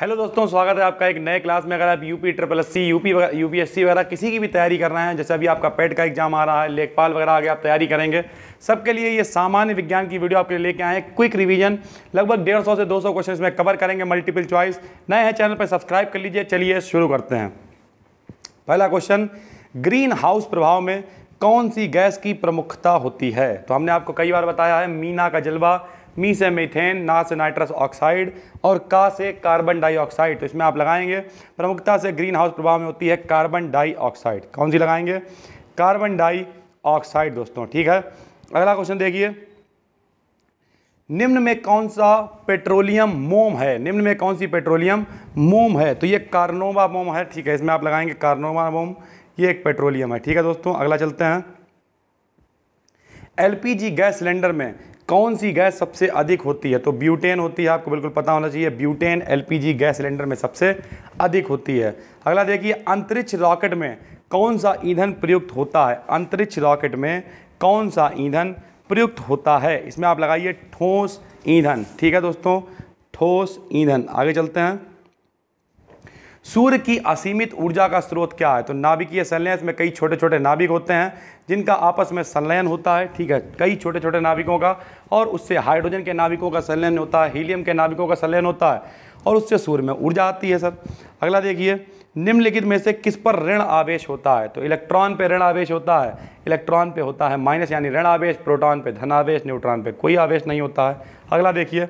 hello दोस्तों स्वागत है आपका एक नए क्लास में अगर आप UP triple S C UP UPSC वगैरह किसी की भी तैयारी कर रहे हैं जैसे अभी आपका पेट का एग्जाम आ रहा है लेखपाल वगैरह आगे आप तैयारी करेंगे सबके लिए ये सामान्य विज्ञान की वीडियो आपके लिए लेके आए हैं क्विक रिवीजन लगभग डेढ़ सौ से दो सौ क्वेश्चन इसमें कवर करेंगे मल्टीपल चॉइस नए हैं चैनल पर सब्सक्राइब कर लीजिए चलिए शुरू करते हैं पहला क्वेश्चन ग्रीन हाउस प्रभाव में कौन सी गैस की प्रमुखता होती है तो हमने आपको कई बार बताया है मीना का जलवा मी से मीथेन ना से नाइट्रस ऑक्साइड और का से कार्बन डाइऑक्साइड तो इसमें आप लगाएंगे प्रमुखता से ग्रीन हाउस प्रभाव में होती है कार्बन डाइऑक्साइड कौन सी लगाएंगे कार्बन डाइऑक्साइड दोस्तों ठीक है अगला क्वेश्चन देखिए निम्न में कौन सा पेट्रोलियम मोम है निम्न में कौन सी पेट्रोलियम मोम है तो ये कार्नोवा मोम है ठीक है इसमें आप लगाएंगे कार्नोवा मोम ये एक पेट्रोलियम है ठीक है दोस्तों अगला चलते हैं एलपीजी गैस सिलेंडर में कौन सी गैस सबसे अधिक होती है तो ब्यूटेन होती है आपको बिल्कुल पता होना चाहिए ब्यूटेन एलपीजी गैस सिलेंडर में सबसे अधिक होती है अगला देखिए अंतरिक्ष रॉकेट में कौन सा ईंधन प्रयुक्त होता है अंतरिक्ष रॉकेट में कौन सा ईंधन प्रयुक्त होता है इसमें आप लगाइए ठोस ईंधन ठीक है दोस्तों ठोस ईंधन आगे चलते हैं सूर्य की असीमित ऊर्जा का स्रोत क्या है तो नाभिकीय संलयन इसमें कई छोटे छोटे नाभिक होते हैं जिनका आपस में संलयन होता है ठीक है कई छोटे छोटे नाभिकों का और उससे हाइड्रोजन के नाभिकों का संलयन होता है हीलियम के नाभिकों का संलयन होता है और उससे सूर्य में ऊर्जा आती है सर अगला देखिए निम्नलिखित में से किस पर ऋण आवेश होता है तो इलेक्ट्रॉन पे ऋण आवेश होता है इलेक्ट्रॉन पे होता है माइनस यानी ऋण आवेश प्रोटॉन पे धन आवेश न्यूट्रॉन पे कोई आवेश नहीं होता है अगला देखिए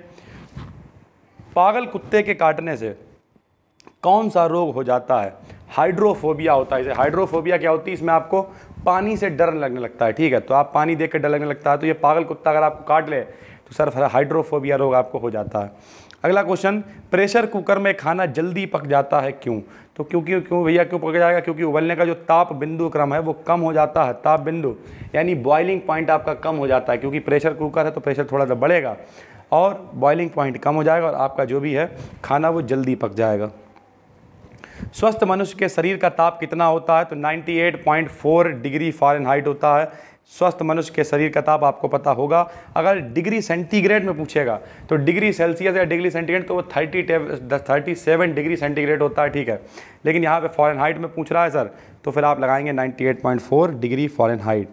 पागल कुत्ते के काटने से कौन सा रोग हो जाता है हाइड्रोफोबिया होता है हाइड्रोफोबिया क्या होती है इसमें आपको पानी से डर लगने लगता है ठीक है तो आप पानी देख कर डर लगने लगता है तो ये पागल कुत्ता अगर आपको काट ले तो सर हाइड्रोफोबिया रोग आपको हो जाता है अगला क्वेश्चन प्रेशर कुकर में खाना जल्दी पक जाता है क्यों तो क्योंकि क्यों भैया क्यों पक जाएगा क्योंकि उबलने का जो ताप बिंदु क्रम है वो कम हो जाता है ताप बिंदु यानी बॉइलिंग पॉइंट आपका कम हो जाता है क्योंकि प्रेशर कुकर है तो प्रेशर थोड़ा सा बढ़ेगा और बॉइलिंग पॉइंट कम हो जाएगा और आपका जो भी है खाना वो जल्दी पक जाएगा स्वस्थ मनुष्य के शरीर का ताप कितना होता है तो 98.4 डिग्री फ़ारेनहाइट होता है स्वस्थ मनुष्य के शरीर का ताप आपको पता होगा अगर डिग्री सेंटीग्रेड में पूछेगा तो डिग्री सेल्सियस या डिग्री सेंटीग्रेड तो वो thirty thirty seven degree centigrade होता है ठीक है लेकिन यहाँ पे फॉरेन हाइट में पूछ रहा है सर तो फिर आप लगाएंगे फोर डिग्री फॉरेन हाइट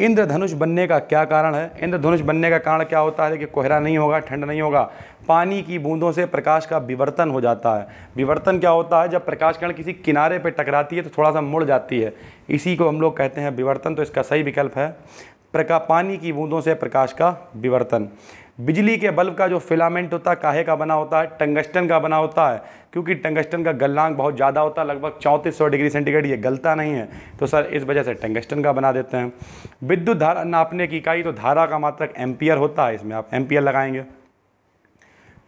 इंद्रधनुष बनने का क्या कारण है इंद्रधनुष बनने का कारण क्या होता है कि कोहरा नहीं होगा ठंड नहीं होगा पानी की बूंदों से प्रकाश का विवर्तन हो जाता है विवर्तन क्या होता है जब प्रकाश कण किसी किनारे पर टकराती है तो थोड़ा सा मुड़ जाती है इसी को हम लोग कहते हैं विवर्तन तो इसका सही विकल्प है प्रका पानी की बूंदों से प्रकाश का विवर्तन बिजली के बल्ब का जो फिलामेंट होता है काहे का बना होता है टंगस्टन का बना होता है क्योंकि टंगस्टन का गलनांक बहुत ज़्यादा होता है लगभग चौंतीस सौ डिग्री सेंटीग्रेड ये गलता नहीं है तो सर इस वजह से टंगस्टन का बना देते हैं विद्युत धारा नापने की इकाई तो धारा का मात्रक एम्पियर होता है इसमें आप एम्पियर लगाएंगे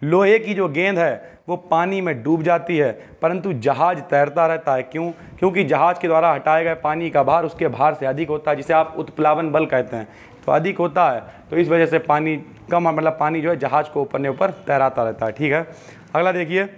लोहे की जो गेंद है वो पानी में डूब जाती है परंतु जहाज तैरता रहता है क्यों क्योंकि जहाज के द्वारा हटाए गए पानी का भार उसके भार से अधिक होता है जिसे आप उत्प्लावन बल कहते हैं तो अधिक होता है तो इस वजह से पानी कम मतलब पानी जो है जहाज को ऊपर ने ऊपर तैराता रहता है ठीक है अगला देखिए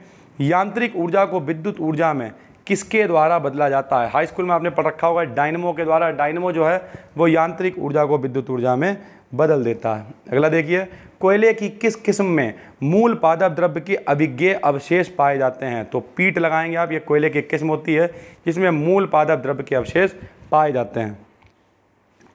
यांत्रिक ऊर्जा को विद्युत ऊर्जा में किसके द्वारा बदला जाता है हाई स्कूल में आपने पढ़ रखा होगा डायनमो के द्वारा डायनमो जो है वो यांत्रिक ऊर्जा को विद्युत ऊर्जा में बदल देता है अगला देखिए कोयले की किस किस्म में मूल पादप द्रव्य के अभिज्ञ अवशेष पाए जाते हैं तो पीट लगाएंगे आप ये कोयले की किस्म होती है जिसमें मूल पादप द्रव्य के अवशेष पाए जाते हैं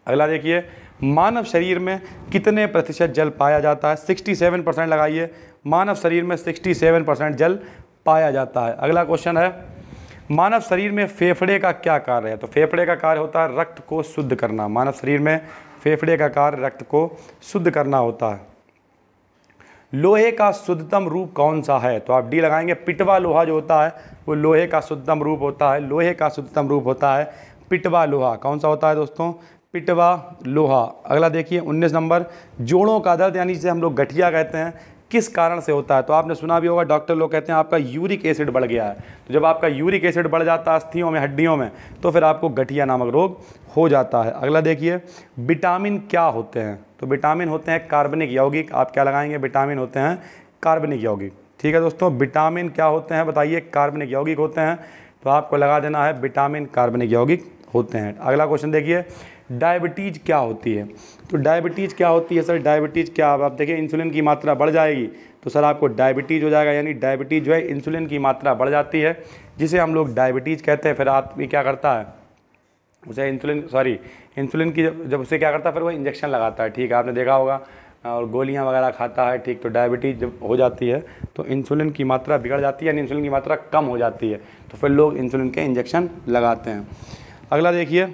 अगला देखिए मानव शरीर में कितने प्रतिशत जल पाया जाता है 67 परसेंट लगाइए मानव शरीर में 67 परसेंट जल पाया जाता है अगला क्वेश्चन है मानव शरीर में फेफड़े का क्या कार्य है तो फेफड़े का कार्य होता है रक्त को शुद्ध करना मानव शरीर में फेफड़े का कार्य रक्त को शुद्ध करना होता है लोहे का शुद्धतम रूप कौन सा है तो आप डी लगाएंगे पिटवा लोहा जो होता है वो लोहे का शुद्धतम रूप होता है लोहे का शुद्धतम रूप होता है पिटवा लोहा कौन सा होता है दोस्तों पिटवा लोहा अगला देखिए 19 नंबर जोड़ों का दर्द यानी जिसे हम लोग गठिया कहते हैं किस कारण से होता है तो आपने सुना भी होगा डॉक्टर लोग कहते हैं आपका यूरिक एसिड बढ़ गया है तो जब आपका यूरिक एसिड बढ़ जाता है अस्थियों में हड्डियों में तो फिर आपको गठिया नामक रोग हो जाता है अगला देखिए विटामिन क्या होते हैं तो विटामिन होते हैं कार्बनिक यौगिक आप क्या लगाएंगे विटामिन होते हैं कार्बनिक यौगिक ठीक है दोस्तों विटामिन क्या होते हैं बताइए कार्बनिक यौगिक होते हैं तो आपको लगा देना है विटामिन कार्बनिक यौगिक होते हैं अगला क्वेश्चन देखिए डायबिटीज़ क्या होती है तो डायबिटीज़ क्या होती है सर डायबिटीज़ क्या आप देखिए इंसुलिन की मात्रा बढ़ जाएगी तो सर आपको डायबिटीज़ हो जाएगा यानी डायबिटीज़ जो है इंसुलिन की मात्रा बढ़ जाती है जिसे हम लोग डायबिटीज़ कहते हैं फिर आदमी क्या करता है उसे इंसुलिन सॉरी इंसुलिन की जब जब उसे क्या करता है फिर वो इंजेक्शन लगाता है ठीक है आपने देखा होगा और गोलियां वगैरह खाता है ठीक तो डायबिटीज़ जब हो जाती है तो इंसुलिन की मात्रा बिगड़ जाती है यानी इंसुलिन की मात्रा कम हो जाती है तो फिर लोग इंसुलिन के इंजेक्शन लगाते हैं अगला देखिए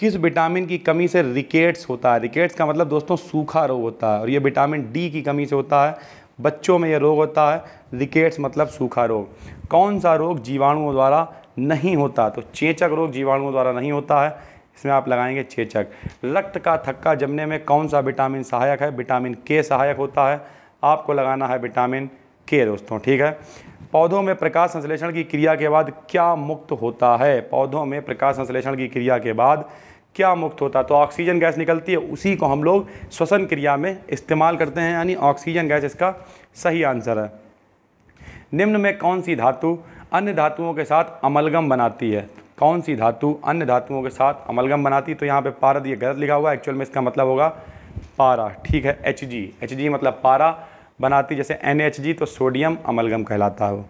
किस विटामिन की कमी से रिकेट्स होता है रिकेट्स का मतलब दोस्तों सूखा रोग होता है और ये विटामिन डी की कमी से होता है बच्चों में ये रोग होता है रिकेट्स मतलब सूखा रोग कौन सा रोग जीवाणुओं द्वारा नहीं होता तो चेचक रोग जीवाणुओं द्वारा नहीं होता है इसमें आप लगाएंगे चेचक रक्त का थक्का जमने में कौन सा विटामिन सहायक है विटामिन के सहायक होता है आपको लगाना है विटामिन के दोस्तों ठीक है पौधों में प्रकाश संश्लेषण की क्रिया के बाद क्या मुक्त होता है पौधों में प्रकाश संश्लेषण की क्रिया के बाद क्या मुक्त होता तो ऑक्सीजन गैस निकलती है उसी को हम लोग श्वसन क्रिया में इस्तेमाल करते हैं यानी ऑक्सीजन गैस इसका सही आंसर है निम्न में कौन सी धातु अन्य धातुओं के साथ अमलगम बनाती है कौन सी धातु अन्य धातुओं के साथ अमलगम बनाती है तो यहाँ पे पारद ये गलत लिखा हुआ है एक्चुअल में इसका मतलब होगा पारा ठीक है एच जी एच जी मतलब पारा बनाती जैसे एन एच जी तो सोडियम अमलगम कहलाता है वो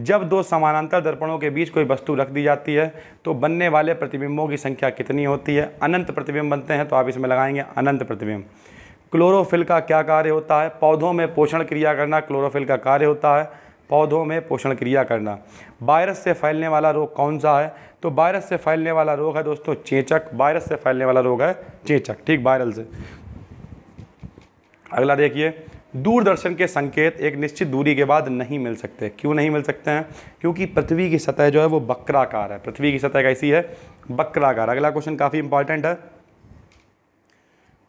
जब दो समानांतर दर्पणों के बीच कोई वस्तु रख दी जाती है तो बनने वाले प्रतिबिंबों की संख्या कितनी होती है अनंत प्रतिबिंब बनते हैं तो आप इसमें लगाएंगे अनंत प्रतिबिंब क्लोरोफिल का क्या कार्य होता है पौधों में पोषण क्रिया करना क्लोरोफिल का कार्य होता है पौधों में पोषण क्रिया करना वायरस से फैलने वाला रोग कौन सा है तो वायरस से फैलने वाला रोग है दोस्तों चेचक वायरस से फैलने वाला रोग है चेचक ठीक वायरल से अगला देखिए दूरदर्शन के संकेत एक निश्चित दूरी के बाद नहीं मिल सकते क्यों नहीं मिल सकते हैं क्योंकि पृथ्वी की सतह जो है वो बकराकार है पृथ्वी की सतह कैसी है बकराकार अगला क्वेश्चन काफ़ी इंपॉर्टेंट है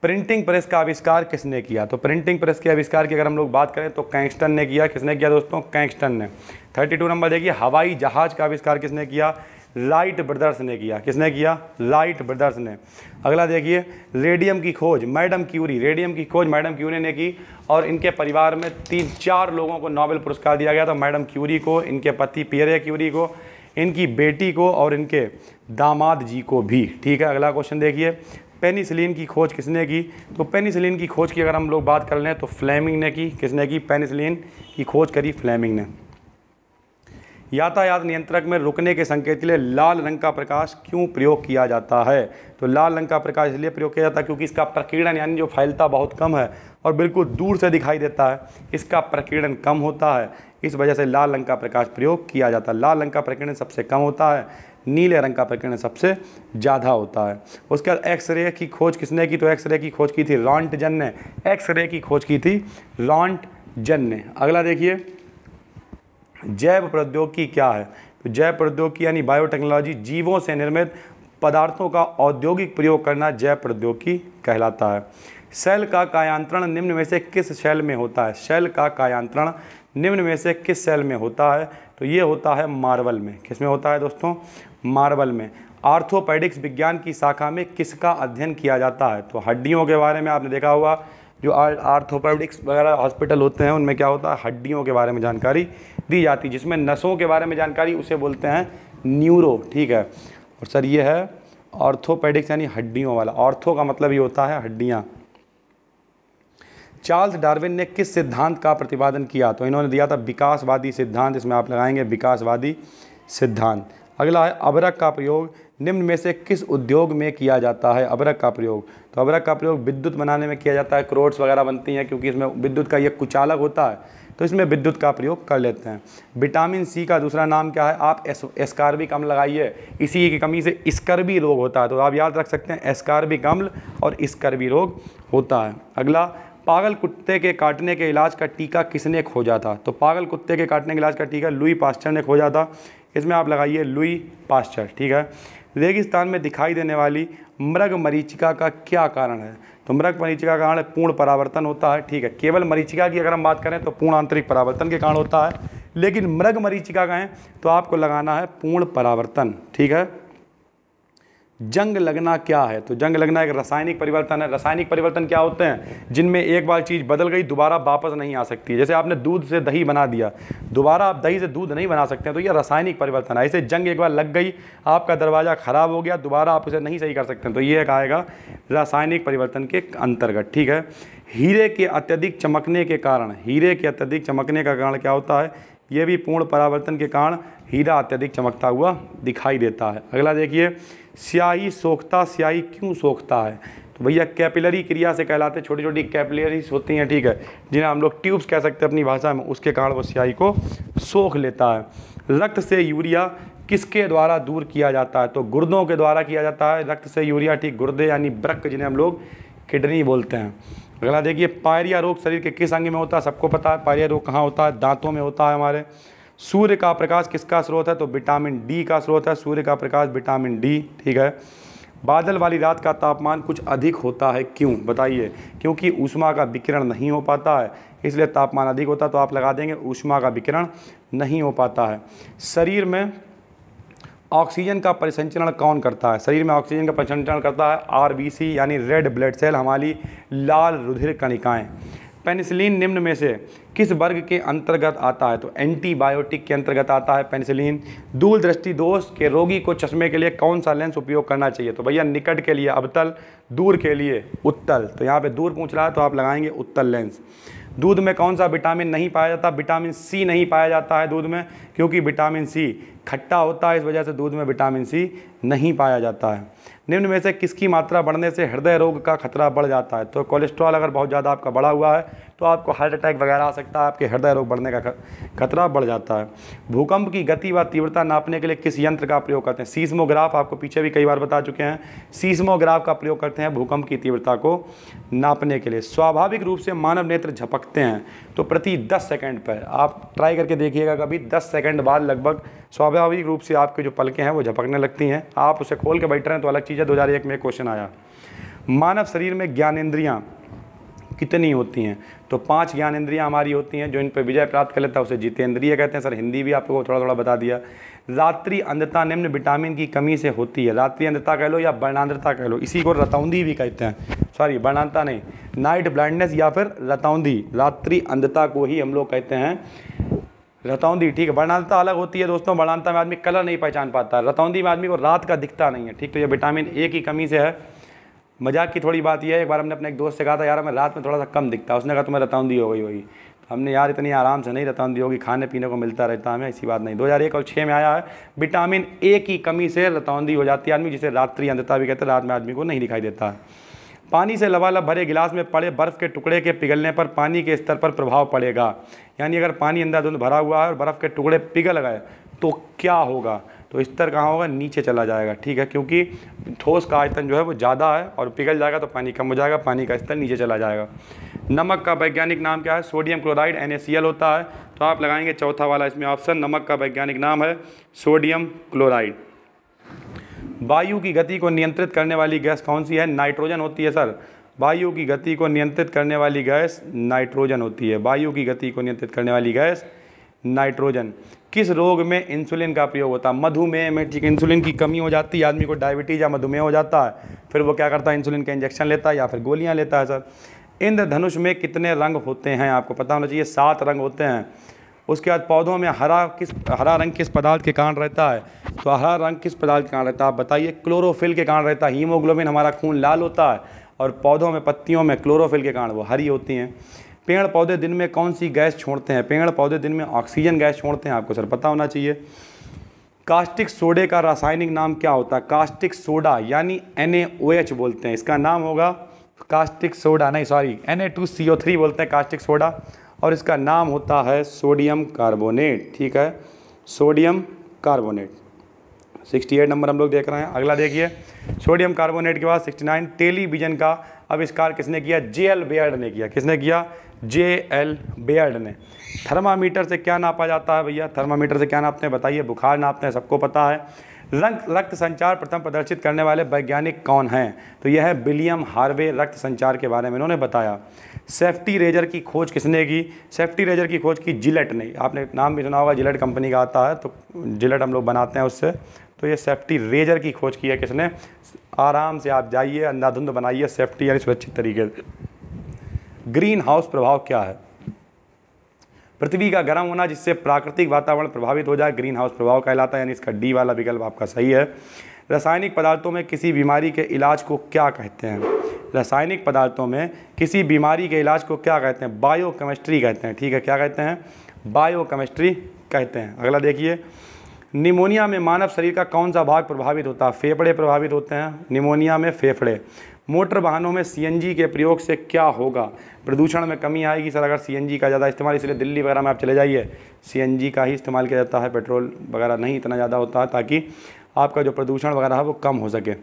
प्रिंटिंग प्रेस का आविष्कार किसने किया तो प्रिंटिंग प्रेस के आविष्कार की अगर हम लोग बात करें तो कैंगस्टन ने किया किसने किया दोस्तों कैंगस्टन ने 32 नंबर देखिए हवाई जहाज का आविष्कार किसने किया लाइट ब्रदर्स ने किया किसने किया लाइट ब्रदर्स ने अगला देखिए रेडियम की खोज मैडम क्यूरी रेडियम की खोज मैडम क्यूरी ने की और इनके परिवार में तीन चार लोगों को नोबेल पुरस्कार दिया गया था मैडम क्यूरी को इनके पति पियरे क्यूरी को इनकी बेटी को और इनके दामाद जी को भी ठीक है अगला क्वेश्चन देखिए पेनिसिलिन की खोज किसने की तो पेनिसिलिन की खोज की अगर हम लोग बात कर लें तो फ्लेमिंग ने की किसने की पेनिसिलिन की खोज करी फ्लेमिंग ने यातायात नियंत्रक में रुकने के संकेत के लिए लाल रंग का प्रकाश क्यों प्रयोग किया जाता है तो लाल रंग का प्रकाश इसलिए प्रयोग किया जाता है क्योंकि इसका प्रकीर्णन यानी जो फैलता बहुत कम है और बिल्कुल दूर से दिखाई देता है इसका प्रकीर्णन कम होता है इस वजह से लाल रंग का प्रकाश प्रयोग किया जाता है लाल रंग का प्रकीर्णन सबसे कम होता है नीले रंग का प्रकीर्णन सबसे ज़्यादा होता है उसके बाद एक्सरे की खोज किसने की तो एक्सरे की खोज की थी रॉन्ट जन ने एक्सरे की खोज की थी जन ने अगला देखिए जैव प्रौद्योगिकी क्या है तो जैव प्रौद्योगिकी यानी बायोटेक्नोलॉजी जीवों से निर्मित पदार्थों का औद्योगिक प्रयोग करना जैव प्रौद्योगिकी कहलाता है शैल का कायांतरण निम्न में से किस शैल में होता है शैल का कायांतरण निम्न में से किस शैल में होता है तो ये होता है मार्बल में किस में होता है दोस्तों मार्बल में आर्थोपेडिक्स विज्ञान की शाखा में किसका अध्ययन किया जाता है तो हड्डियों के बारे में आपने देखा होगा जो आर्थोपेडिक्स वगैरह हॉस्पिटल होते हैं उनमें क्या होता है हड्डियों के बारे में जानकारी दी जाती जिसमें नसों के बारे में जानकारी उसे बोलते हैं न्यूरो ठीक है और सर ये है ऑर्थोपेडिक्स यानी हड्डियों वाला ऑर्थो का मतलब ये होता है हड्डियाँ चार्ल्स डार्विन ने किस सिद्धांत का प्रतिपादन किया तो इन्होंने दिया था विकासवादी सिद्धांत इसमें आप लगाएंगे विकासवादी सिद्धांत अगला है अबरक का प्रयोग निम्न में से किस उद्योग में किया जाता है अबरक का प्रयोग तो अबरक का प्रयोग विद्युत बनाने में किया जाता है क्रोड्स वगैरह बनती हैं क्योंकि इसमें विद्युत का यह कुचालक होता है तो इसमें विद्युत का प्रयोग कर लेते हैं विटामिन सी का दूसरा नाम क्या है आप एस एस्कार्बिक अम्ल लगाइए इसी की कमी से स्कर्बी रोग होता है तो आप याद रख सकते हैं एस्कार्बिक अम्ल और स्कर्बी रोग होता है अगला पागल कुत्ते के काटने के इलाज का टीका किसने खोजा था तो पागल कुत्ते के काटने के इलाज का टीका लुई पास्चर ने खोजा था इसमें आप लगाइए लुई पास्चर ठीक है रेगिस्तान में दिखाई देने वाली मृग मरीचिका का क्या कारण है तो मृग मरीचिका का कारण पूर्ण परावर्तन होता है ठीक है केवल मरीचिका की अगर हम बात करें तो पूर्ण आंतरिक परावर्तन के कारण होता है लेकिन मृग मरीचिका का है तो आपको लगाना है पूर्ण परावर्तन ठीक है जंग लगना क्या है तो जंग लगना एक रासायनिक परिवर्तन है रासायनिक परिवर्तन क्या होते हैं जिनमें एक बार चीज़ बदल गई दोबारा वापस नहीं आ सकती जैसे आपने दूध से दही बना दिया दोबारा आप दही से दूध नहीं बना सकते हैं तो यह रासायनिक परिवर्तन है ऐसे जंग एक बार लग गई आपका दरवाज़ा ख़राब हो गया दोबारा आप उसे नहीं सही कर सकते हैं तो ये एक आएगा रासायनिक परिवर्तन के अंतर्गत ठीक है हीरे के अत्यधिक चमकने के कारण हीरे के अत्यधिक चमकने का कारण क्या होता है ये भी पूर्ण परावर्तन के कारण हीरा अत्यधिक चमकता हुआ दिखाई देता है अगला देखिए स्याही सोखता स्याही क्यों सोखता है तो भैया कैपिलरी क्रिया से कहलाते छोटी छोटी कैपिलरीज होती हैं ठीक है जिन्हें हम लोग ट्यूब्स कह सकते हैं अपनी भाषा में उसके कारण वो स्याही को सोख लेता है रक्त से यूरिया किसके द्वारा दूर किया जाता है तो गुर्दों के द्वारा किया जाता है रक्त से यूरिया ठीक गुर्दे यानी ब्रक जिन्हें हम लोग किडनी बोलते हैं अगला देखिए पायरिया रोग शरीर के किस अंग में होता है सबको पता है पायरिया रोग कहाँ होता है दांतों में होता है हमारे सूर्य का प्रकाश किसका स्रोत है तो विटामिन डी का स्रोत है सूर्य का प्रकाश विटामिन डी ठीक है बादल वाली रात का तापमान कुछ अधिक होता है क्यों बताइए क्योंकि ऊष्मा का विकिरण नहीं हो पाता है इसलिए तापमान अधिक होता है तो आप लगा देंगे ऊष्मा का विकिरण नहीं हो पाता है शरीर में ऑक्सीजन का परिसंचरण कौन करता है शरीर में ऑक्सीजन का परिसंचरण करता है आरबीसी यानी रेड ब्लड सेल हमारी लाल रुधिर कणिकाएँ पेनिसिलिन निम्न में से किस वर्ग के अंतर्गत आता है तो एंटीबायोटिक के अंतर्गत आता है पेनिसिलिन दृष्टि दोष के रोगी को चश्मे के लिए कौन सा लेंस उपयोग करना चाहिए तो भैया निकट के लिए अबतल दूर के लिए उत्तल तो यहाँ पे दूर पूछ रहा है तो आप लगाएंगे उत्तल लेंस दूध में कौन सा विटामिन नहीं पाया जाता विटामिन सी नहीं पाया जाता है दूध में क्योंकि विटामिन सी खट्टा होता है इस वजह से दूध में विटामिन सी नहीं पाया जाता है निम्न में से किसकी मात्रा बढ़ने से हृदय रोग का खतरा बढ़ जाता है तो कोलेस्ट्रॉल अगर बहुत ज़्यादा आपका बढ़ा हुआ है तो आपको हार्ट अटैक वगैरह आ सकता है आपके हृदय रोग बढ़ने का खतरा बढ़ जाता है भूकंप की गति व तीव्रता नापने के लिए किस यंत्र का प्रयोग करते हैं सीस्मोग्राफ आपको पीछे भी कई बार बता चुके हैं सीस्मोग्राफ का प्रयोग करते हैं भूकंप की तीव्रता को नापने के लिए स्वाभाविक रूप से मानव नेत्र झपकते हैं तो प्रति दस सेकेंड पर आप ट्राई करके देखिएगा कभी दस सेकेंड सेकंड बाद लगभग स्वाभाविक रूप से आपके जो पलकें हैं वो झपकने लगती हैं आप उसे खोल के बैठ रहे हैं तो अलग चीज़ है 2001 में एक क्वेश्चन आया मानव शरीर में ज्ञानेन्द्रियाँ कितनी होती हैं तो पांच ज्ञान ज्ञानेन्द्रियाँ हमारी होती हैं जो इन पर विजय प्राप्त कर लेता है उसे जितेंद्रिय कहते हैं सर हिंदी भी आप लोगों को थोड़ा थोड़ा बता दिया रात्रि अंधता निम्न विटामिन की कमी से होती है रात्रि अंधता कह लो या वर्णांधता कह लो इसी को रतौंदी भी कहते हैं सॉरी वर्णांधता नहीं नाइट ब्लाइंडनेस या फिर रतौंदी रात्रि अंधता को ही हम लोग कहते हैं रतौंदी ठीक है वर्णांता अलग होती है दोस्तों वर्णांता में आदमी कलर नहीं पहचान पाता रतौंदी में आदमी को रात का दिखता नहीं है ठीक तो ये विटामिन ए की कमी से है मजाक की थोड़ी बात यह है एक बार हमने अपने एक दोस्त से कहा था यार मैं रात में थोड़ा सा कम दिखता उसने कहा तुम्हें रतौंदी हो गई होगी तो हमने यार इतनी आराम से नहीं रतौंदी होगी खाने पीने को मिलता रहता हमें ऐसी बात नहीं दो और छः में आया है विटामिन ए की कमी से रतौंदी हो जाती है आदमी जिसे रात्रि अंधता भी कहते हैं रात में आदमी को नहीं दिखाई देता है पानी से लबालब भरे गिलास में पड़े बर्फ़ के टुकड़े के पिघलने पर पानी के स्तर पर प्रभाव पड़ेगा यानी अगर पानी अंधाधुंध भरा हुआ है और बर्फ़ के टुकड़े पिघल गए तो क्या होगा तो स्तर कहाँ होगा नीचे चला जाएगा ठीक है क्योंकि ठोस का आयतन जो है वो ज़्यादा है और पिघल जाएगा तो पानी कम हो जाएगा पानी का स्तर नीचे चला जाएगा नमक का वैज्ञानिक नाम क्या है सोडियम क्लोराइड एन होता है तो आप लगाएंगे चौथा वाला इसमें ऑप्शन नमक का वैज्ञानिक नाम है सोडियम क्लोराइड वायु की गति को नियंत्रित करने वाली गैस कौन सी है नाइट्रोजन होती है सर वायु की गति को नियंत्रित करने वाली गैस नाइट्रोजन होती है वायु की गति को नियंत्रित करने वाली गैस नाइट्रोजन किस रोग में इंसुलिन का प्रयोग होता है मधुमेह में ठीक इंसुलिन की कमी हो जाती है आदमी को डायबिटीज़ या मधुमेह हो जाता है फिर वो क्या करता है इंसुलिन का इंजेक्शन लेता है या फिर गोलियां लेता है सर इंद्रधनुष में कितने रंग होते हैं आपको पता होना चाहिए सात रंग होते हैं उसके बाद पौधों में हरा किस हरा रंग किस पदार्थ के कारण रहता है तो हरा रंग किस पदार्थ के कारण रहता है आप बताइए क्लोरोफिल के कारण रहता है हीमोग्लोबिन हमारा खून लाल होता है और पौधों में पत्तियों में क्लोरोफिल के कारण वो हरी होती हैं पेड़ पौधे दिन में कौन सी गैस छोड़ते हैं पेड़ पौधे दिन में ऑक्सीजन गैस छोड़ते हैं आपको सर पता होना चाहिए कास्टिक सोडे का रासायनिक नाम क्या होता है कास्टिक सोडा यानी एन बोलते हैं इसका नाम होगा कास्टिक सोडा नहीं सॉरी एन बोलते हैं कास्टिक सोडा और इसका नाम होता है सोडियम कार्बोनेट ठीक है सोडियम कार्बोनेट 68 नंबर हम लोग देख रहे हैं अगला देखिए सोडियम कार्बोनेट के बाद 69 टेलीविजन का आविष्कार किसने किया जे एल बेयर्ड ने किया किसने किया जे एल बेयर्ड ने थर्मामीटर से क्या नापा जाता है भैया थर्मामीटर से क्या नापते हैं बताइए बुखार नापते हैं सबको पता है रक्त रक्त संचार प्रथम प्रदर्शित करने वाले वैज्ञानिक कौन हैं तो यह है विलियम हार्वे रक्त संचार के बारे में इन्होंने बताया सेफ्टी रेजर की खोज किसने की सेफ्टी रेजर की खोज की जिलेट ने आपने नाम भी सुना होगा जिलेट कंपनी का आता है तो जिलेट हम लोग बनाते हैं उससे तो ये सेफ्टी रेजर की खोज की है किसने आराम से आप जाइए अंधाधुंध बनाइए सेफ्टी यानी सुरक्षित तरीके से ग्रीन हाउस प्रभाव क्या है पृथ्वी का गर्म होना जिससे प्राकृतिक वातावरण प्रभावित हो जाए ग्रीन हाउस प्रभाव कहलाता है यानी इसका डी वाला विकल्प आपका सही है रासायनिक पदार्थों में किसी बीमारी के इलाज को क्या कहते हैं रासायनिक पदार्थों में किसी बीमारी के इलाज को क्या कहते हैं बायोकेमिस्ट्री कहते हैं ठीक है क्या कहते हैं बायोकेमिस्ट्री कहते हैं अगला देखिए निमोनिया में मानव शरीर का कौन सा भाग प्रभावित होता है फेफड़े प्रभावित होते हैं निमोनिया में फेफड़े मोटर वाहनों में सीएनजी के प्रयोग से क्या होगा प्रदूषण में कमी आएगी सर अगर सीएनजी का ज़्यादा इस्तेमाल इसलिए दिल्ली वगैरह में आप चले जाइए सीएनजी का ही इस्तेमाल किया जाता है पेट्रोल वगैरह नहीं इतना ज़्यादा होता है ताकि आपका जो प्रदूषण वगैरह है वो कम हो सके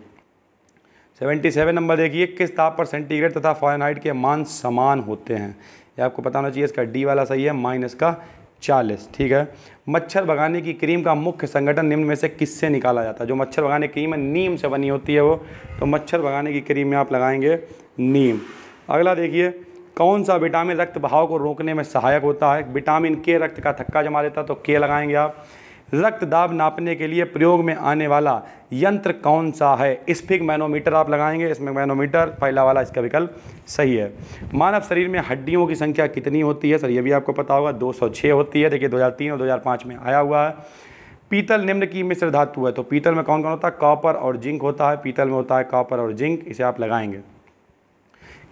सेवेंटी सेवन नंबर देखिए किस ताप पर सेंटीग्रेड तथा फॉरनहाइट के मान समान होते हैं ये आपको पता होना चाहिए इसका डी वाला सही है माइनस का चालीस ठीक है मच्छर भगाने की क्रीम का मुख्य संगठन निम्न में से किससे निकाला जाता है जो मच्छर भगाने की क्रीम है नीम से बनी होती है वो तो मच्छर भगाने की क्रीम में आप लगाएंगे नीम अगला देखिए कौन सा विटामिन रक्त बहाव को रोकने में सहायक होता है विटामिन के रक्त का थक्का जमा देता है तो के लगाएंगे आप रक्त दाब नापने के लिए प्रयोग में आने वाला यंत्र कौन सा है स्फिक मैनोमीटर आप लगाएंगे इसमें मैनोमीटर पहला वाला इसका विकल्प सही है मानव शरीर में हड्डियों की संख्या कितनी होती है सर ये भी आपको पता होगा 206 होती है देखिए 2003 और 2005 में आया हुआ है पीतल निम्न की मिश्र धातु है तो पीतल में कौन कौन होता है कॉपर और जिंक होता है पीतल में होता है कॉपर और जिंक इसे आप लगाएंगे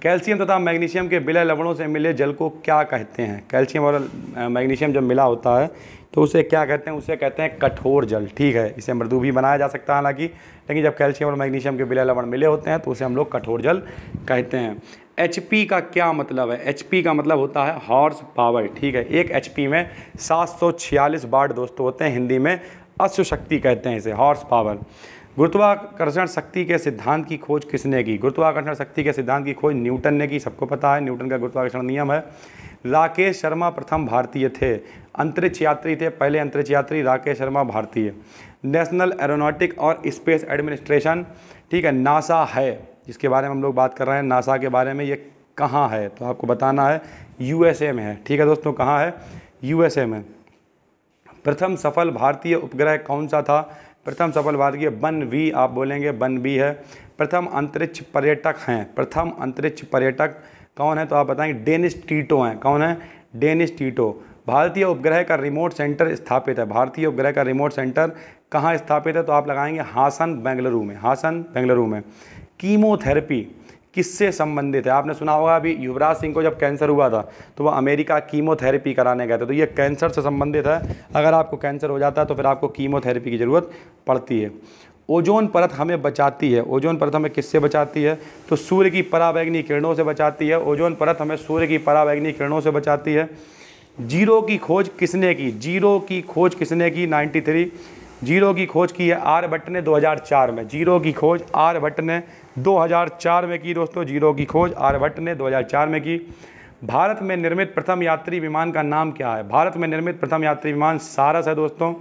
कैल्शियम तथा मैग्नीशियम के बिलय लवणों से मिले जल को क्या कहते हैं कैल्शियम और मैग्नीशियम जब मिला होता है तो उसे क्या कहते हैं उसे कहते हैं कठोर जल ठीक है इसे मृदु भी बनाया जा सकता है हालांकि लेकिन जब कैल्शियम और मैग्नीशियम के बिलय लवण मिले होते हैं तो उसे हम लोग कठोर जल कहते हैं एच का क्या मतलब है एच का मतलब होता है हॉर्स पावर ठीक है एक एच में सात सौ छियालीस दोस्तों होते हैं हिंदी में अश्व शक्ति कहते हैं इसे हॉर्स पावर गुरुत्वाकर्षण शक्ति के सिद्धांत की खोज किसने की गुरुत्वाकर्षण शक्ति के सिद्धांत की खोज न्यूटन ने की सबको पता है न्यूटन का गुरुत्वाकर्षण नियम है राकेश शर्मा प्रथम भारतीय थे अंतरिक्ष यात्री थे पहले अंतरिक्ष यात्री राकेश शर्मा भारतीय नेशनल एरोनॉटिक और स्पेस एडमिनिस्ट्रेशन ठीक है नासा है जिसके बारे में हम लोग बात कर रहे हैं नासा के बारे में ये कहाँ है तो आपको बताना है यूएसए में है ठीक है दोस्तों कहाँ है यूएसए में प्रथम सफल भारतीय उपग्रह कौन सा था प्रथम सफल भारतीय बन वी आप बोलेंगे बन बी है प्रथम अंतरिक्ष पर्यटक हैं प्रथम अंतरिक्ष पर्यटक कौन है तो आप बताएंगे डेनिस टीटो हैं कौन है डेनिस टीटो भारतीय उपग्रह का रिमोट सेंटर स्थापित है भारतीय उपग्रह का रिमोट सेंटर कहाँ स्थापित है तो आप लगाएंगे हासन बेंगलुरु में हासन बेंगलुरु में कीमोथेरेपी किससे संबंधित है आपने सुना होगा अभी युवराज सिंह को जब कैंसर हुआ था तो वो अमेरिका कीमोथेरेपी कराने गए थे तो ये कैंसर से संबंधित है अगर आपको कैंसर हो जाता है तो फिर आपको कीमोथेरेपी की ज़रूरत पड़ती है ओजोन परत हमें बचाती है ओजोन परत हमें किससे बचाती है तो सूर्य की परावैग्नी किरणों से बचाती है ओजोन परत हमें सूर्य की परावैग्नी किरणों से बचाती है जीरो की खोज किसने की जीरो की खोज किसने की नाइन्टी जीरो की खोज की है आर भट्ट ने 2004 में जीरो की खोज आर भट्ट ने 2004 में की दोस्तों जीरो की खोज आर भट्ट ने 2004 में की भारत में निर्मित प्रथम यात्री विमान का नाम क्या है भारत में निर्मित प्रथम यात्री विमान सारस है दोस्तों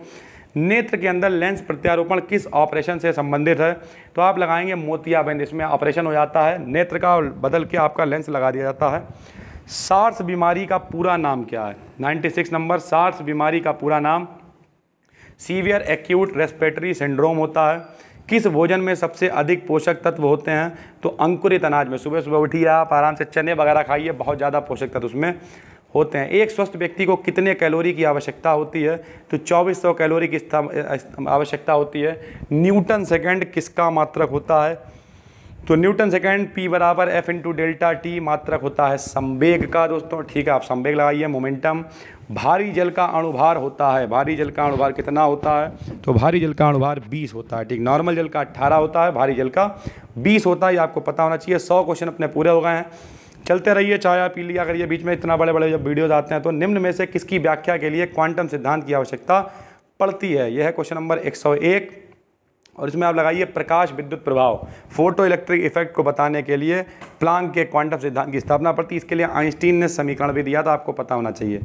नेत्र के अंदर लेंस प्रत्यारोपण किस ऑपरेशन से संबंधित है तो आप लगाएंगे मोतियाबिंद इसमें ऑपरेशन हो जाता है नेत्र का बदल के आपका लेंस लगा दिया जाता है सार्स बीमारी का पूरा नाम क्या है 96 नंबर सार्स बीमारी का पूरा नाम सीवियर एक्यूट रेस्पिरेटरी सिंड्रोम होता है किस भोजन में सबसे अधिक पोषक तत्व होते हैं तो अंकुरित अनाज में सुबह सुबह उठिए आप आराम से चने वगैरह खाइए बहुत ज़्यादा पोषक तत्व उसमें होते हैं एक स्वस्थ व्यक्ति को कितने कैलोरी की आवश्यकता होती है तो 2400 कैलोरी की आवश्यकता होती है न्यूटन सेकंड किसका मात्रक होता है तो न्यूटन सेकेंड पी बराबर एफ इंटू डेल्टा टी मात्रक होता है संवेग का दोस्तों ठीक है आप संवेग लगाइए मोमेंटम भारी जल का अणुभार होता है भारी जल का अणुभार कितना होता है तो भारी जल का अणुभार 20 होता है ठीक नॉर्मल जल का 18 होता है भारी जल का 20 होता है ये आपको पता होना चाहिए सौ क्वेश्चन अपने पूरे हो गए हैं चलते रहिए चाय पी लिया करिए बीच में इतना बड़े बड़े जब वीडियोज़ आते हैं तो निम्न में से किसकी व्याख्या के लिए क्वांटम सिद्धांत की आवश्यकता पड़ती है यह है क्वेश्चन नंबर एक और इसमें आप लगाइए प्रकाश विद्युत प्रभाव फोटो इलेक्ट्रिक इफेक्ट को बताने के लिए प्लांग के क्वांटम सिद्धांत की स्थापना पड़ती इसके लिए आइंस्टीन ने समीकरण भी दिया था आपको पता होना चाहिए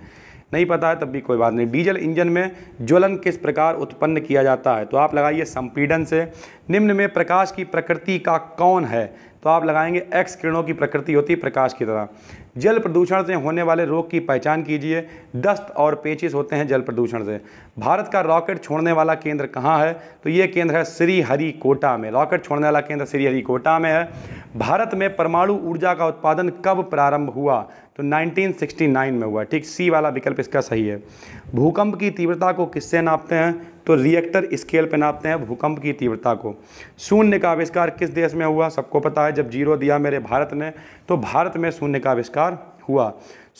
नहीं पता है तब भी कोई बात नहीं डीजल इंजन में ज्वलन किस प्रकार उत्पन्न किया जाता है तो आप लगाइए संपीडन से निम्न में प्रकाश की प्रकृति का कौन है तो आप लगाएंगे एक्स किरणों की प्रकृति होती है प्रकाश की तरह जल प्रदूषण से होने वाले रोग की पहचान कीजिए दस्त और पेचिस होते हैं जल प्रदूषण से भारत का रॉकेट छोड़ने वाला केंद्र कहाँ है तो ये केंद्र है श्रीहरिकोटा में रॉकेट छोड़ने वाला केंद्र श्रीहरिकोटा में है भारत में परमाणु ऊर्जा का उत्पादन कब प्रारंभ हुआ तो 1969 में हुआ ठीक सी वाला विकल्प इसका सही है भूकंप की तीव्रता को किससे नापते हैं तो रिएक्टर स्केल पे नापते हैं भूकंप की तीव्रता को शून्य का आविष्कार किस देश में हुआ सबको पता है जब जीरो दिया मेरे भारत ने तो भारत में शून्य का आविष्कार हुआ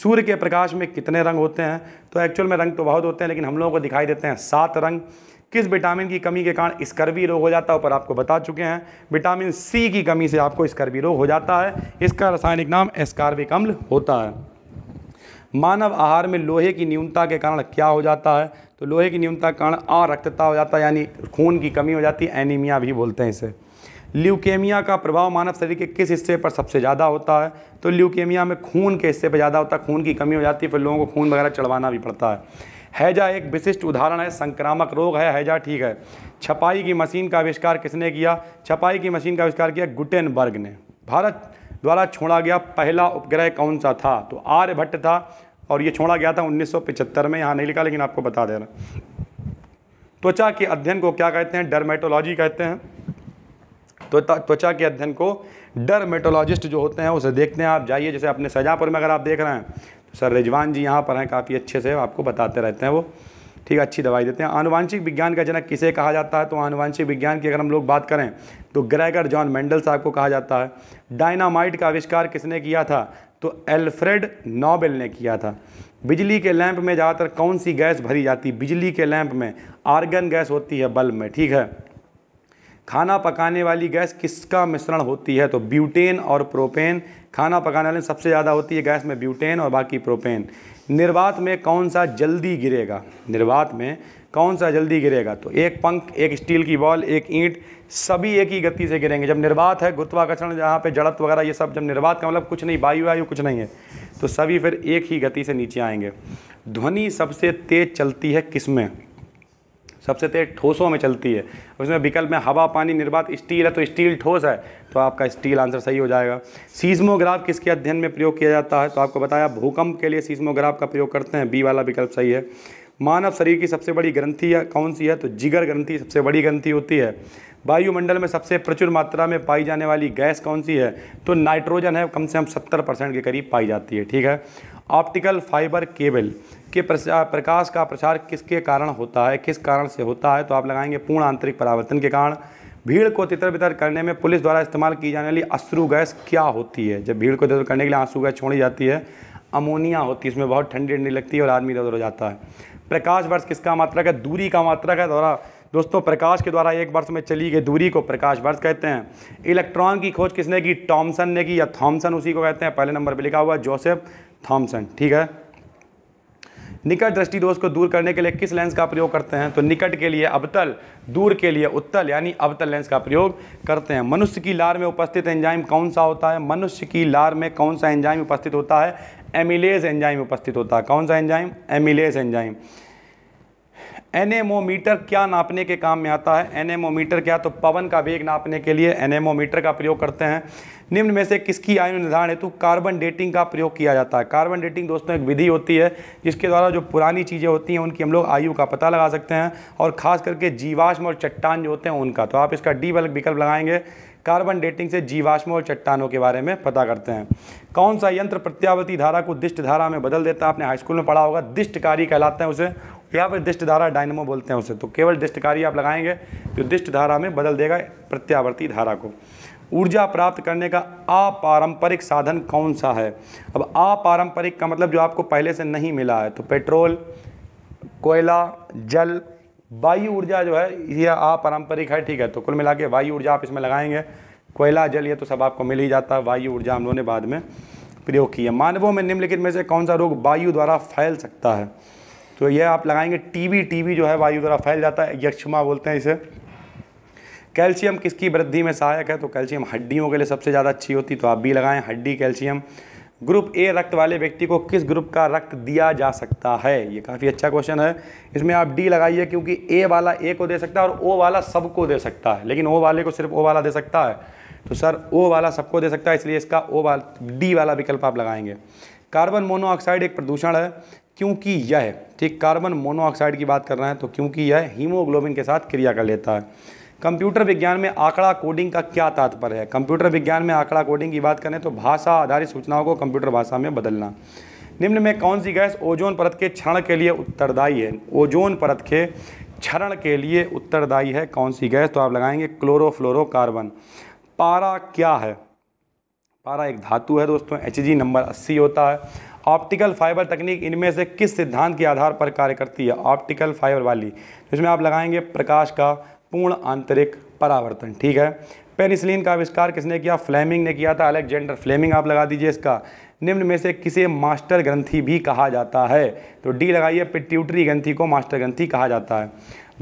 सूर्य के प्रकाश में कितने रंग होते हैं तो एक्चुअल में रंग तो बहुत होते हैं लेकिन हम लोगों को दिखाई देते हैं सात रंग किस विटामिन की कमी के कारण स्कर्वी रोग हो जाता है ऊपर आपको बता चुके हैं विटामिन सी की कमी से आपको स्कर्वी रोग हो जाता है इसका रासायनिक नाम एस्कार्बिक अम्ल होता है मानव आहार में लोहे की न्यूनता के कारण क्या हो जाता है तो लोहे की न्यूनता के कारण आ रक्तता हो जाता है यानी खून की कमी हो जाती है एनीमिया भी बोलते हैं इसे ल्यूकेमिया का प्रभाव मानव शरीर के किस हिस्से पर सबसे ज़्यादा होता है तो ल्यूकेमिया में खून के हिस्से पर ज़्यादा होता है खून की कमी हो जाती है फिर लोगों को खून वगैरह चढ़वाना भी पड़ता है हैजा एक विशिष्ट उदाहरण है संक्रामक रोग है हैजा ठीक है छपाई की मशीन का आविष्कार किसने किया छपाई की मशीन का आविष्कार किया गुटेनबर्ग ने भारत द्वारा छोड़ा गया पहला उपग्रह कौन सा था तो आर्यभट्ट था और ये छोड़ा गया था 1975 में यहाँ नहीं लिखा लेकिन आपको बता दे रहा त्वचा के अध्ययन को क्या कहते हैं डर्मेटोलॉजी कहते हैं तो त्वचा के अध्ययन को डर्मेटोलॉजिस्ट जो होते हैं उसे देखते हैं आप जाइए जैसे अपने सजापुर में अगर आप देख रहे हैं तो सर रिजवान जी यहाँ पर हैं काफ़ी अच्छे से आपको बताते रहते हैं वो ठीक अच्छी दवाई देते हैं आनुवांशिक विज्ञान का जनक किसे कहा जाता है तो आनुवांशिक विज्ञान की अगर हम लोग बात करें तो ग्रेगर जॉन मेंडल साहब को कहा जाता है डायनामाइट का आविष्कार किसने किया था तो एल्फ्रेड नोबेल ने किया था बिजली के लैंप में ज़्यादातर कौन सी गैस भरी जाती बिजली के लैंप में आर्गन गैस होती है बल्ब में ठीक है खाना पकाने वाली गैस किसका मिश्रण होती है तो ब्यूटेन और प्रोपेन खाना पकाने वाले सबसे ज़्यादा होती है गैस में ब्यूटेन और बाकी प्रोपेन निर्वात में कौन सा जल्दी गिरेगा निर्वात में कौन सा जल्दी गिरेगा तो एक पंख एक स्टील की बॉल एक ईंट सभी एक ही गति से गिरेंगे जब निर्वात है गुरुत्वाकर्षण जहाँ पे जड़त वगैरह ये सब जब निर्वात का मतलब कुछ नहीं वायु वायु कुछ नहीं है तो सभी फिर एक ही गति से नीचे आएंगे ध्वनि सबसे तेज चलती है किसमें सबसे तेज ठोसों में चलती है उसमें विकल्प में हवा पानी निर्बाध स्टील है तो स्टील ठोस है तो आपका स्टील आंसर सही हो जाएगा सीज्मोग्राफ किसके अध्ययन में प्रयोग किया जाता है तो आपको बताया भूकंप के लिए सीज्मोग्राफ का प्रयोग करते हैं बी वाला विकल्प सही है मानव शरीर की सबसे बड़ी ग्रंथि कौन सी है तो जिगर ग्रंथि सबसे बड़ी ग्रंथि होती है वायुमंडल में सबसे प्रचुर मात्रा में पाई जाने वाली गैस कौन सी है तो नाइट्रोजन है कम से कम सत्तर परसेंट के करीब पाई जाती है ठीक है ऑप्टिकल फाइबर केबल के प्रचार प्रकाश का प्रसार किसके कारण होता है किस कारण से होता है तो आप लगाएंगे पूर्ण आंतरिक परावर्तन के कारण भीड़ को तितर बितर करने में पुलिस द्वारा इस्तेमाल की जाने वाली अश्रु गैस क्या होती है जब भीड़ को तितर करने के लिए आंसू गैस छोड़ी जाती है अमोनिया होती है इसमें बहुत ठंडी ठंडी लगती है और आदमी इधर हो जाता है प्रकाश वर्ष किसका मात्रा का दूरी का मात्रा का द्वारा दोस्तों प्रकाश के द्वारा एक वर्ष में चली गई दूरी को प्रकाश वर्ष कहते हैं इलेक्ट्रॉन की खोज किसने की टॉमसन ने की या थॉमसन उसी को कहते हैं पहले नंबर पर लिखा हुआ जोसेफ थॉमसन ठीक है निकट दृष्टि दोष को दूर करने के लिए किस लेंस का प्रयोग करते हैं तो निकट के लिए अबतल दूर के लिए उत्तल यानी अबतल लेंस का प्रयोग करते हैं मनुष्य की लार में उपस्थित एंजाइम कौन सा होता है मनुष्य की लार में कौन सा एंजाइम उपस्थित होता है एमिलेज एंजाइम उपस्थित होता है कौन सा एंजाइम एमिलेज एंजाइम एनेमोमीटर क्या नापने के काम में आता है एनेमोमीटर क्या तो पवन का वेग नापने के लिए एनेमोमीटर का प्रयोग करते हैं निम्न में से किसकी आयु निर्धारण हेतु कार्बन डेटिंग का प्रयोग किया जाता है कार्बन डेटिंग दोस्तों एक विधि होती है जिसके द्वारा जो पुरानी चीज़ें होती हैं उनकी हम लोग आयु का पता लगा सकते हैं और खास करके जीवाश्म और चट्टान जो होते हैं उनका तो आप इसका डी विकल्प लगाएंगे कार्बन डेटिंग से जीवाश्मों और चट्टानों के बारे में पता करते हैं कौन सा यंत्र प्रत्यावर्ती धारा को दिष्ट धारा में बदल देता है आपने हाईस्कूल में पढ़ा होगा दिष्टकारी कहलाते हैं उसे या फिर दिष्ट धारा डायनमो बोलते हैं उसे तो केवल दिष्टकारी आप लगाएंगे जो तो दिष्ट धारा में बदल देगा प्रत्यावर्ती धारा को ऊर्जा प्राप्त करने का अपारंपरिक साधन कौन सा है अब अपारंपरिक का मतलब जो आपको पहले से नहीं मिला है तो पेट्रोल कोयला जल वायु ऊर्जा जो है यह अपारंपरिक है ठीक है तो कुल मिला के वायु ऊर्जा आप इसमें लगाएंगे कोयला जल ये तो सब आपको मिल ही जाता है वायु ऊर्जा हम लोगों ने बाद में प्रयोग किया मानवों में निम्नलिखित में से कौन सा रोग वायु द्वारा फैल सकता है तो यह आप लगाएंगे टीबी टीबी जो है वायु द्वारा फैल जाता है यक्षमा बोलते हैं इसे कैल्शियम किसकी वृद्धि में सहायक है तो कैल्शियम हड्डियों के लिए सबसे ज़्यादा अच्छी होती तो आप भी लगाएं हड्डी कैल्शियम ग्रुप ए रक्त वाले व्यक्ति को किस ग्रुप का रक्त दिया जा सकता है ये काफ़ी अच्छा क्वेश्चन है इसमें आप डी लगाइए क्योंकि ए वाला ए को दे सकता है और ओ वाला सबको दे सकता है लेकिन ओ वाले को सिर्फ ओ वाला दे सकता है तो सर ओ वाला सबको दे सकता है इसलिए इसका ओ वाला डी वाला विकल्प आप लगाएंगे कार्बन मोनोऑक्साइड एक प्रदूषण है क्योंकि यह ठीक कार्बन मोनोऑक्साइड की बात कर रहे हैं तो क्योंकि यह हीमोग्लोबिन के साथ क्रिया कर लेता है कंप्यूटर विज्ञान में आंकड़ा कोडिंग का क्या तात्पर्य है कंप्यूटर विज्ञान में आंकड़ा कोडिंग की बात करें तो भाषा आधारित सूचनाओं को कंप्यूटर भाषा में बदलना निम्न में कौन सी गैस ओजोन परत के क्षण के लिए उत्तरदायी है ओजोन परत के क्षरण के लिए उत्तरदायी है कौन सी गैस तो आप लगाएंगे क्लोरोफ्लोरोकार्बन पारा क्या है पारा एक धातु है दोस्तों एच नंबर अस्सी होता है ऑप्टिकल फाइबर तकनीक इनमें से किस सिद्धांत के आधार पर कार्य करती है ऑप्टिकल फाइबर वाली जिसमें आप लगाएंगे प्रकाश का पूर्ण आंतरिक परावर्तन ठीक है पेनिसिलिन का आविष्कार किसने किया फ्लेमिंग ने किया था अलेक्जेंडर फ्लेमिंग आप लगा दीजिए इसका निम्न में से किसे मास्टर ग्रंथि भी कहा जाता है तो डी लगाइए पिट्यूटरी ग्रंथि को मास्टर ग्रंथि कहा जाता है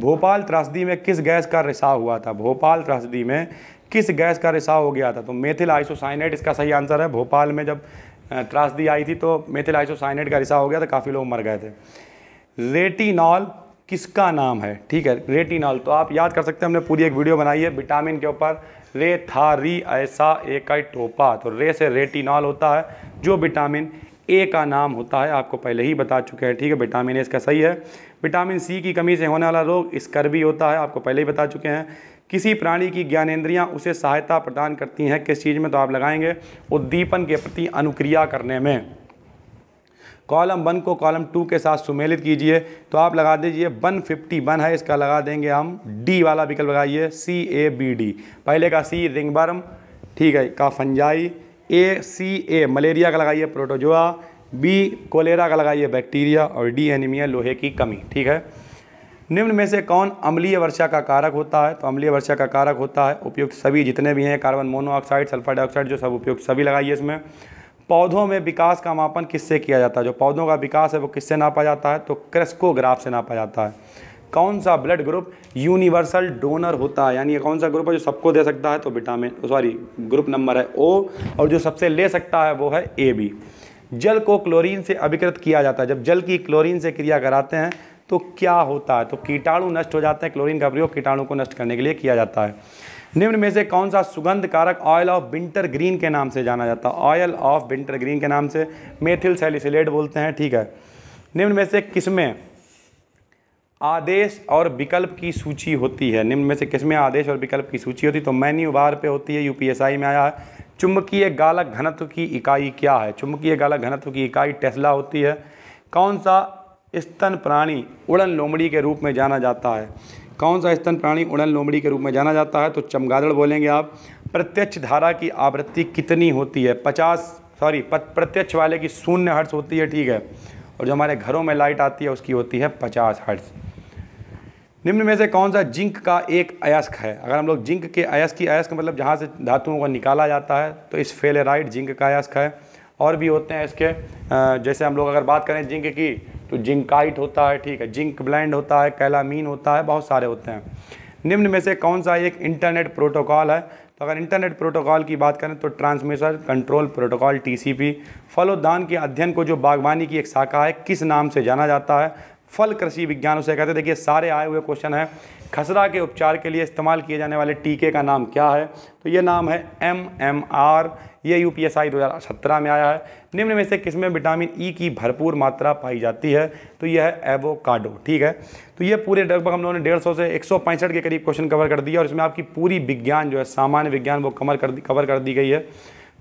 भोपाल त्रासदी में किस गैस का रिसाव हुआ था भोपाल त्रासदी में किस गैस का रिसाव हो गया था तो मेथिल आइसोसाइनेट इसका सही आंसर है भोपाल में जब त्रासदी आई थी तो मेथिल आइसोसाइनेट का रिसाव हो गया था काफ़ी लोग मर गए थे रेटिनॉल किसका नाम है ठीक है रेटिनॉल तो आप याद कर सकते हैं हमने पूरी एक वीडियो बनाई है विटामिन के ऊपर रे था री ऐसा ए का टोपा तो रे से रेटिनॉल होता है जो विटामिन ए का नाम होता है आपको पहले ही बता चुके हैं ठीक है विटामिन ए इसका सही है विटामिन सी की कमी से होने वाला रोग स्कर भी होता है आपको पहले ही बता चुके हैं किसी प्राणी की ज्ञानेन्द्रियाँ उसे सहायता प्रदान करती हैं किस चीज़ में तो आप लगाएंगे उद्दीपन के प्रति अनुक्रिया करने में कॉलम वन को कॉलम टू के साथ सुमेलित कीजिए तो आप लगा दीजिए वन फिफ्टी वन है इसका लगा देंगे हम डी वाला विकल्प लगाइए सी ए बी डी पहले का सी रिंगबर्म ठीक है का फंजाई ए सी ए मलेरिया का लगाइए प्रोटोजोआ बी कोलेरा का लगाइए बैक्टीरिया और डी एनीमिया लोहे की कमी ठीक है निम्न में से कौन अम्लीय वर्षा का कारक होता है तो अम्लीय वर्षा का कारक होता है उपयुक्त सभी जितने भी हैं कार्बन मोनोऑक्साइड सल्फर डाइऑक्साइड जो सब उपयुक्त सभी लगाइए इसमें पौधों में विकास का मापन किससे किया जाता है जो पौधों का विकास है वो किससे नापा जाता है तो क्रेस्कोग्राफ से नापा जाता है कौन सा ब्लड ग्रुप यूनिवर्सल डोनर होता है यानी ये कौन सा ग्रुप है जो सबको दे सकता है तो विटामिन सॉरी ग्रुप नंबर है ओ और जो सबसे ले सकता है वो है ए बी जल को क्लोरीन से अभिकृत किया जाता है जब जल की क्लोरीन से क्रिया कराते हैं तो क्या होता है तो कीटाणु नष्ट हो जाते हैं क्लोरीन का प्रयोग कीटाणु को नष्ट करने के लिए किया जाता है निम्न में से कौन सा सुगंध कारक ऑयल ऑफ विंटर ग्रीन के नाम से जाना जाता है ऑयल ऑफ विंटर ग्रीन के नाम से मेथिल सेलिसलेट बोलते हैं ठीक है निम्न में से किसमें आदेश और विकल्प की सूची होती है निम्न में से किसमें आदेश और विकल्प की सूची होती है तो मैन्यू बार पे होती है यूपीएसआई में आया है चुंबकीय गालक घनत्व की इकाई क्या है चुंबकीय गालक घनत्व की इकाई टेस्ला होती है कौन सा स्तन प्राणी उड़न लोमड़ी के रूप में जाना जाता है कौन सा स्तन प्राणी उड़न लोमड़ी के रूप में जाना जाता है तो चमगादड़ बोलेंगे आप प्रत्यक्ष धारा की आवृत्ति कितनी होती है पचास सॉरी प्रत्यक्ष वाले की शून्य हर्ष होती है ठीक है और जो हमारे घरों में लाइट आती है उसकी होती है पचास हर्ष निम्न में से कौन सा जिंक का एक अयस्क है अगर हम लोग जिंक के अयस्क की अयस्क मतलब जहाँ से धातुओं को निकाला जाता है तो इस फेलेराइड जिंक का अयस्क है और भी होते हैं इसके जैसे हम लोग अगर बात करें जिंक की तो जिंकाइट होता है ठीक है जिंक ब्लैंड होता है कैलामीन होता है बहुत सारे होते हैं निम्न में से कौन सा एक इंटरनेट प्रोटोकॉल है तो अगर इंटरनेट प्रोटोकॉल की बात करें तो ट्रांसमिशन कंट्रोल प्रोटोकॉल टीसीपी फलोदान के अध्ययन को जो बागवानी की एक शाखा है किस नाम से जाना जाता है फल कृषि विज्ञान उसे कहते हैं देखिए सारे आए हुए क्वेश्चन हैं खसरा के उपचार के लिए इस्तेमाल किए जाने वाले टीके का नाम क्या है तो ये नाम है एम एम आर ये यू पी एस आई दो हज़ार सत्रह में आया है निम्न में से किसमें विटामिन ई e की भरपूर मात्रा पाई जाती है तो यह है एवोकाडो ठीक है तो ये पूरे लगभग हम लोगों ने डेढ़ सौ से एक सौ पैंसठ के करीब क्वेश्चन कवर कर दिया और इसमें आपकी पूरी विज्ञान जो है सामान्य विज्ञान वो कमर कर कवर कर दी गई है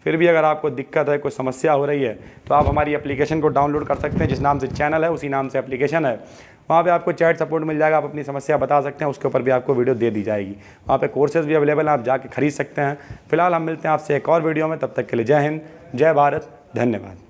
फिर भी अगर आपको दिक्कत है कोई समस्या हो रही है तो आप हमारी एप्लीकेशन को डाउनलोड कर सकते हैं जिस नाम से चैनल है उसी नाम से एप्लीकेशन है वहाँ पे आपको चैट सपोर्ट मिल जाएगा आप अपनी समस्या बता सकते हैं उसके ऊपर भी आपको वीडियो दे दी जाएगी वहाँ पे कोर्सेज भी अवेलेबल हैं आप जाके खरीद सकते हैं फिलहाल हम मिलते हैं आपसे एक और वीडियो में तब तक के लिए जय हिंद जय भारत धन्यवाद